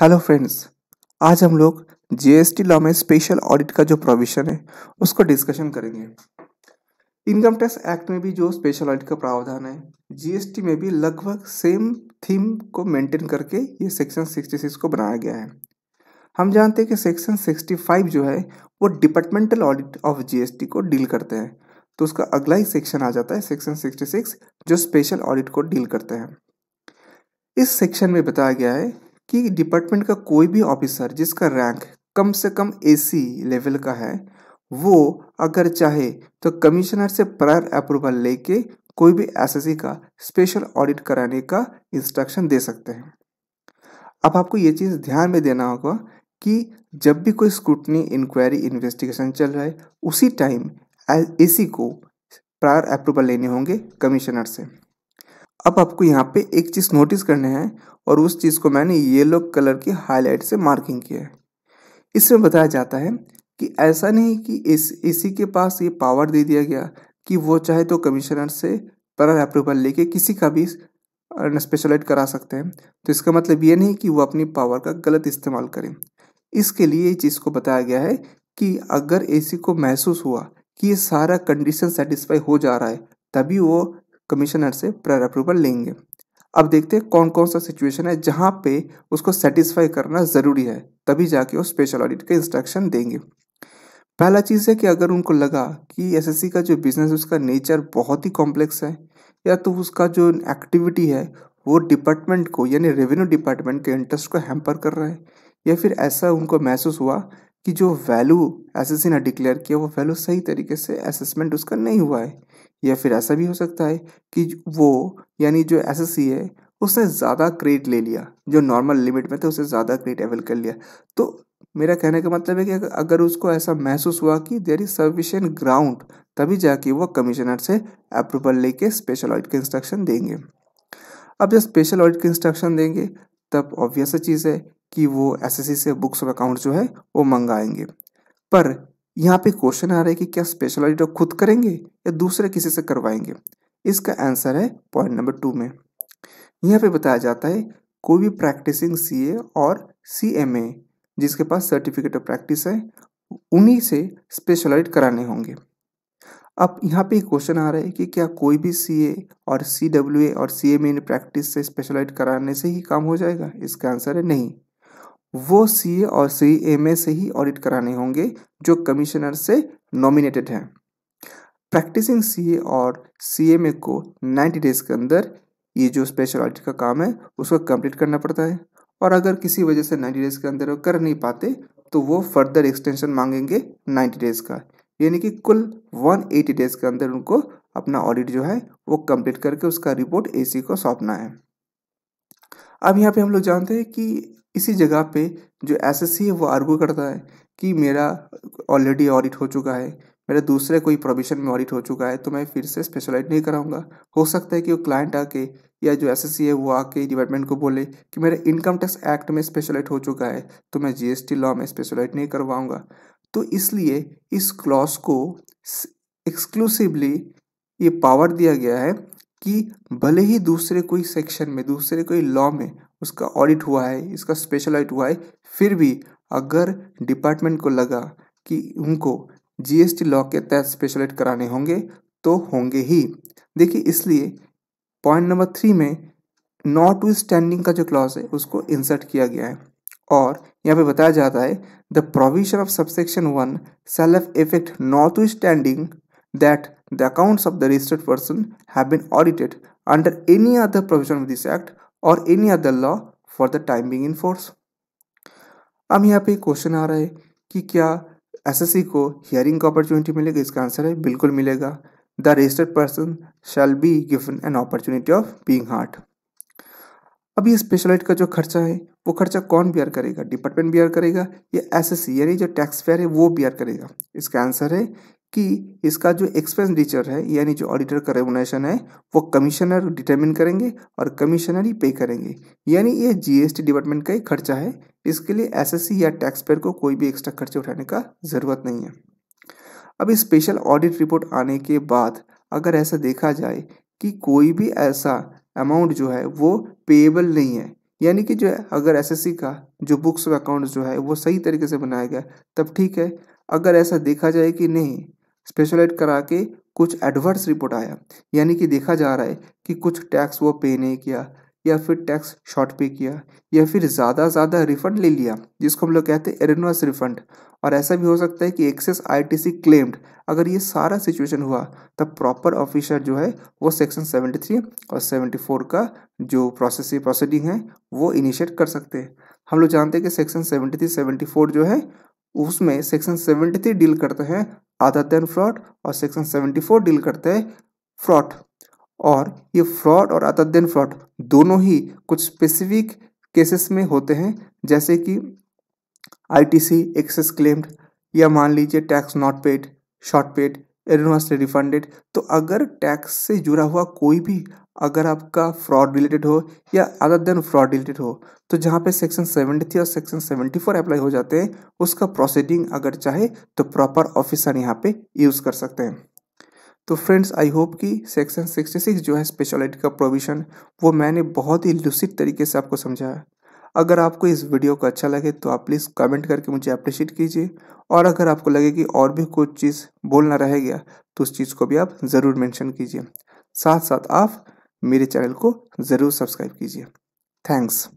Hello friends आज हम लोग जीएसटी लॉ में स्पेशल ऑडिट का जो प्रोविजन है उसको डिस्कशन करेंगे इनकम टैक्स एक्ट में भी जो स्पेशल ऑडिट का प्रावधान है जीएसटी में भी लगभग सेम थीम को मेंटेन करके ये सेक्शन 66 को बनाया गया है हम जानते हैं कि सेक्शन 65 जो है वो डिपार्टमेंटल ऑडिट ऑफ जीएसटी को डील करते हैं तो उसका अगला ही सेक्शन आ जाता है सेक्शन 66 जो स्पेशल ऑडिट को डील करते हैं इस सेक्शन में बताया गया है कि डिपार्टमेंट का कोई भी ऑफिसर जिसका रैंक कम से कम ए लेवल का है वो अगर चाहे तो कमिश्नर से प्रायर अप्रूवल लेके कोई भी एस का स्पेशल ऑडिट कराने का इंस्ट्रक्शन दे सकते हैं अब आपको ये चीज़ ध्यान में देना होगा कि जब भी कोई स्क्रूटनी इंक्वायरी इन्वेस्टिगेशन चल रहा है उसी टाइम एसी को प्रायर अप्रूवल लेने होंगे कमिश्नर से अब आपको यहाँ पे एक चीज़ नोटिस करना है और उस चीज़ को मैंने येलो कलर की हाईलाइट से मार्किंग किया है इसमें बताया जाता है कि ऐसा नहीं कि इस इसी के पास ये पावर दे दिया गया कि वो चाहे तो कमिश्नर से पर अप्रूवल लेके किसी का भी स्पेशलाइट करा सकते हैं तो इसका मतलब ये नहीं कि वो अपनी पावर का गलत इस्तेमाल करें इसके लिए ये चीज़ को बताया गया है कि अगर ए को महसूस हुआ कि ये सारा कंडीशन सेटिस्फाई हो जा रहा है तभी वो कमिश्नर से प्रायर अप्रूवल लेंगे अब देखते हैं कौन कौन सा सिचुएशन है जहाँ पे उसको सेटिस्फाई करना ज़रूरी है तभी जाके वो स्पेशल ऑडिट के इंस्ट्रक्शन देंगे पहला चीज़ है कि अगर उनको लगा कि एसएससी का जो बिजनेस उसका नेचर बहुत ही कॉम्प्लेक्स है या तो उसका जो एक्टिविटी है वो डिपार्टमेंट को यानी रेवेन्यू डिपार्टमेंट के इंटरेस्ट को हैम्पर कर रहा है या फिर ऐसा उनको महसूस हुआ कि जो वैल्यू एस ने डिक्लेयर किया वो वैल्यू सही तरीके से असेसमेंट उसका नहीं हुआ है या फिर ऐसा भी हो सकता है कि वो यानी जो एस है उसने ज़्यादा क्रेडिट ले लिया जो नॉर्मल लिमिट में थे उससे ज़्यादा क्रेडिट अवेल कर लिया तो मेरा कहने का मतलब है कि अगर उसको ऐसा महसूस हुआ कि देर इज़ सफिशेंट ग्राउंड तभी जाके वो कमिश्नर से अप्रूवल लेके स्पेशल ऑडिट के इंस्ट्रक्शन देंगे अब जब स्पेशल ऑडिट के इंस्ट्रक्शन देंगे तब ऑब्वियस चीज़ है कि वो सी से बुक्स ऑफ अकाउंट जो है वो मंगाएंगे पर यहाँ पे क्वेश्चन आ रहा है कि क्या स्पेशल ऑडिटर खुद करेंगे या दूसरे किसी से करवाएंगे इसका आंसर है पॉइंट नंबर टू में यहाँ पे बताया जाता है कोई भी प्रैक्टिसिंग सीए और सीएमए जिसके पास सर्टिफिकेट ऑफ प्रैक्टिस है उन्हीं से स्पेशल ऑडिट कराने होंगे अब यहाँ पे क्वेश्चन आ रहा है कि क्या कोई भी सी और सी और सी ने प्रैक्टिस से स्पेशल ऑडिट कराने से ही काम हो जाएगा इसका आंसर है नहीं वो सी ए और सी एम ए से ही ऑडिट कराने होंगे जो कमिश्नर से नॉमिनेटेड हैं प्रैक्टिसिंग सी ए और सी एम ए को 90 डेज के अंदर ये जो स्पेशल ऑडिट का काम है उसको कंप्लीट करना पड़ता है और अगर किसी वजह से 90 डेज के अंदर वो कर नहीं पाते तो वो फर्दर एक्सटेंशन मांगेंगे 90 डेज का यानी कि कुल 180 डेज के अंदर उनको अपना ऑडिट जो है वो कंप्लीट करके उसका रिपोर्ट एसी को सौंपना है अब यहाँ पे हम लोग जानते हैं कि इसी जगह पे जो एसएससी है वो आर्गू करता है कि मेरा ऑलरेडी ऑडिट हो चुका है मेरा दूसरे कोई प्रोविशन में ऑडिट हो चुका है तो मैं फिर से स्पेशलाइज नहीं कराऊंगा हो सकता है कि वो क्लाइंट आके या जो एस है वो आके डिपार्टमेंट को बोले कि मेरा इनकम टैक्स एक्ट में स्पेशलाइट हो चुका है तो मैं जी लॉ में स्पेशलाइट नहीं करवाऊंगा तो इसलिए इस क्लॉज को एक्सक्लूसिवली ये पावर दिया गया है कि भले ही दूसरे कोई सेक्शन में दूसरे कोई लॉ में उसका ऑडिट हुआ है इसका स्पेशल ऑडिट हुआ है फिर भी अगर डिपार्टमेंट को लगा कि उनको जीएसटी लॉ के तहत स्पेशल ऑडिट कराने होंगे तो होंगे ही देखिए इसलिए पॉइंट नंबर थ्री में नॉट विद स्टैंडिंग का जो क्लॉज है उसको इंसर्ट किया गया है और यहाँ पे बताया जाता है the provision of subsection one self effect notwithstanding that the accounts of the registered person have been audited under any other provision of this act or any other law for the time being in force. अब यहाँ पे question आ रहा है कि क्या S को hearing का opportunity मिलेगा इसका आंसर है बिल्कुल मिलेगा the registered person shall be given an opportunity of being heard अब ये स्पेशल एड का जो खर्चा है वो खर्चा कौन बियर करेगा डिपार्टमेंट बियर करेगा या एसएससी यानी जो टैक्स फेयर है वो बियर करेगा इसका आंसर है कि इसका जो एक्सपेंडिचर है यानी जो ऑडिटर का रेमुनेशन है वो कमिश्नर डिटरमिन करेंगे और कमिश्नर ही पे करेंगे यानी ये जीएसटी डिपार्टमेंट का एक खर्चा है इसके लिए एसएससी या टैक्स पेयर को कोई भी एक्स्ट्रा खर्चे उठाने का ज़रूरत नहीं है अब इस स्पेशल ऑडिट रिपोर्ट आने के बाद अगर ऐसा देखा जाए कि कोई भी ऐसा अमाउंट जो है वो पेएबल नहीं है यानी कि जो अगर एस का जो बुक्स अकाउंट जो है वो सही तरीके से बनाया गया तब ठीक है अगर ऐसा देखा जाए कि नहीं स्पेशल एड करा के कुछ एडवर्स रिपोर्ट आया यानी कि देखा जा रहा है कि कुछ टैक्स वो पे नहीं किया या फिर टैक्स शॉर्ट पे किया या फिर ज़्यादा ज़्यादा रिफंड ले लिया जिसको हम लोग कहते हैं एरेनवास रिफंड और ऐसा भी हो सकता है कि एक्सेस आईटीसी क्लेम्ड अगर ये सारा सिचुएशन हुआ तब प्रॉपर ऑफिसर जो है वो सेक्शन 73 और 74 का जो प्रोसेस प्रोसीडिंग है वो इनिशिएट कर सकते हैं हम लोग जानते हैं कि सेक्शन 73 74 जो है उसमें सेक्शन सेवेंटी थ्री डील करते हैं अदर देन फ्रॉड और सेक्शन सेवेंटी फोर डील करते हैं फ्रॉड और ये फ्रॉड और अदर देन फ्रॉड दोनों ही कुछ स्पेसिफिक केसेस में होते हैं जैसे कि आईटीसी एक्सेस क्लेम्ड या मान लीजिए tax not paid short paid advance refunded तो अगर टैक्स से जुड़ा हुआ कोई भी अगर आपका फ्रॉड रिलेटेड हो या अदर देन फ्रॉड रिलेटेड हो तो जहाँ पे सेक्शन सेवेंटी थ्री और सेक्शन सेवेंटी फोर अप्लाई हो जाते हैं उसका प्रोसीडिंग अगर चाहे तो प्रॉपर ऑफिसर यहाँ पे यूज़ कर सकते हैं तो फ्रेंड्स आई होप कि सेक्शन सिक्सटी सिक्स जो है स्पेशल एड का प्रोविज़न वो मैंने बहुत ही लुसिड तरीके से आपको समझाया अगर आपको इस वीडियो को अच्छा लगे तो आप प्लीज़ कमेंट करके मुझे अप्रिशिएट कीजिए और अगर आपको लगे कि और भी कुछ चीज़ बोलना रह गया तो उस चीज़ को भी आप ज़रूर मेंशन कीजिए साथ साथ आप मेरे चैनल को ज़रूर सब्सक्राइब कीजिए थैंक्स